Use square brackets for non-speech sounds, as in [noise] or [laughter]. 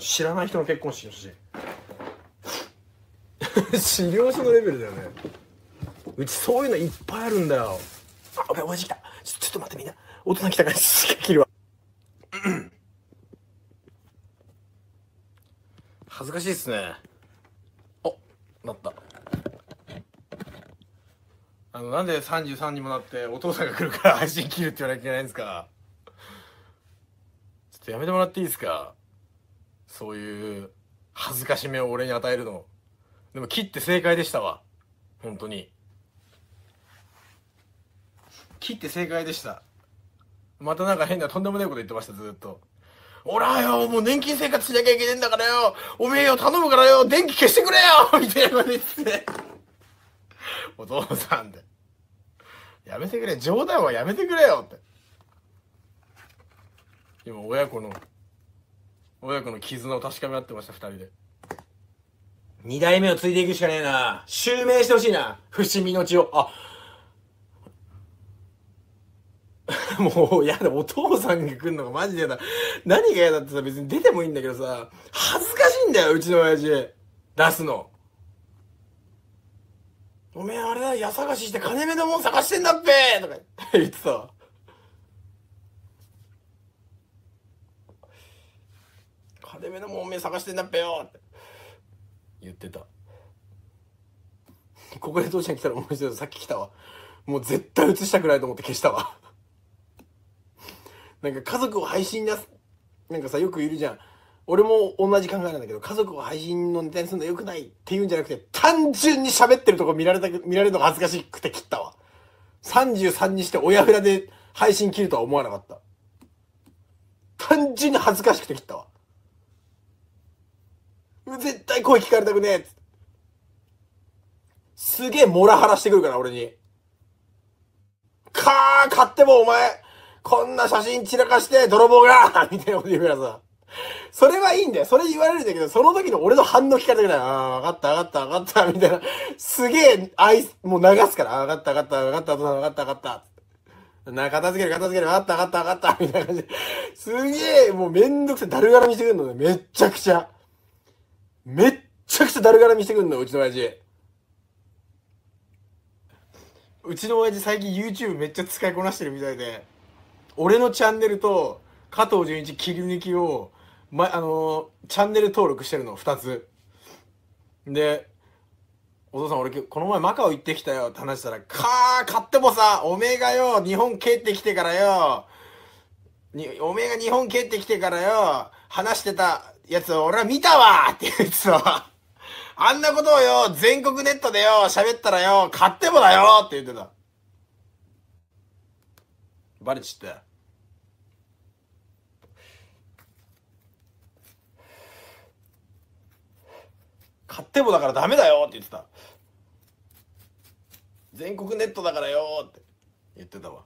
知らない人の結婚式の写真 [laughs] 資料書のレベルだよねうちそういうのいっぱいあるんだよあお前おじ来たちょっと待ってみんな大人来たからしか切るわ [coughs] 恥ずかしいっすねおなったあのなんで33にもなってお父さんが来るから配信切るって言わなきゃいけないんですかちょっとやめてもらっていいですかそういう恥ずかしめを俺に与えるのでも切って正解でしたわ本当に切って正解でしたまたなんか変なとんでもないこと言ってましたずっと俺はよもう年金生活しなきゃいけねえんだからよおめえよ頼むからよ電気消してくれよ [laughs] みたいなこと言ってお父さんってやめてくれ冗談はやめてくれよって今親子の親子の絆を確かめ合ってました、二人で。二代目を継いでいくしかねえな。襲名してほしいな。伏見の血を。あ、[laughs] もう、やだ、お父さんが来るのがマジでやだ。何が嫌だってさ、別に出てもいいんだけどさ、恥ずかしいんだよ、うちの親父。出すの。おめえあれだ、家探しして金目のもん探してんだっぺとか言ってさ。てめえのもおめえ探してんだっぺよって言ってた。ここで父ちゃん来たら面白いさっき来たわ。もう絶対映したくないと思って消したわ。なんか家族を配信出なんかさ、よくいるじゃん。俺も同じ考えなんだけど、家族を配信のネタにするのよくないって言うんじゃなくて、単純に喋ってるとこ見られた、見られるのが恥ずかしくて切ったわ。33にして親札で配信切るとは思わなかった。単純に恥ずかしくて切ったわ。声聞かれたくねえすげえモラハラしてくるから、俺に。かあ、買ってもお前、こんな写真散らかして、泥棒が [laughs] みたいなこと言うからさ。それはいいんだよ。それ言われるんだけど、その時の俺の反応聞かれたくない。ああ、わかった、わかった、わかった、みたいな。すげえ、愛、もう流すから。ああ、わかった、わかった、わかった、わかった、わかった。な、片付ける、片付ける、わかった、わかった、わかった、みたいな感じすげえ、もうめんどくさい、だるがらみしてくるのね。めっちゃくちゃ。めっちゃくちゃだらみしてくんのうちの親父うちの親父最近 YouTube めっちゃ使いこなしてるみたいで俺のチャンネルと加藤純一切り抜きを、ま、あのチャンネル登録してるの2つでお父さん俺この前マカオ行ってきたよって話したら「かあ買ってもさおめえがよ日本帰ってきてからよにおめえが日本帰ってきてからよ話してたやつを俺は見たわ!」って言ってたあんなことをよ、全国ネットでよ、喋ったらよ、買ってもだよって言ってた。バレちった。買ってもだからダメだよって言ってた。全国ネットだからよって言ってたわ。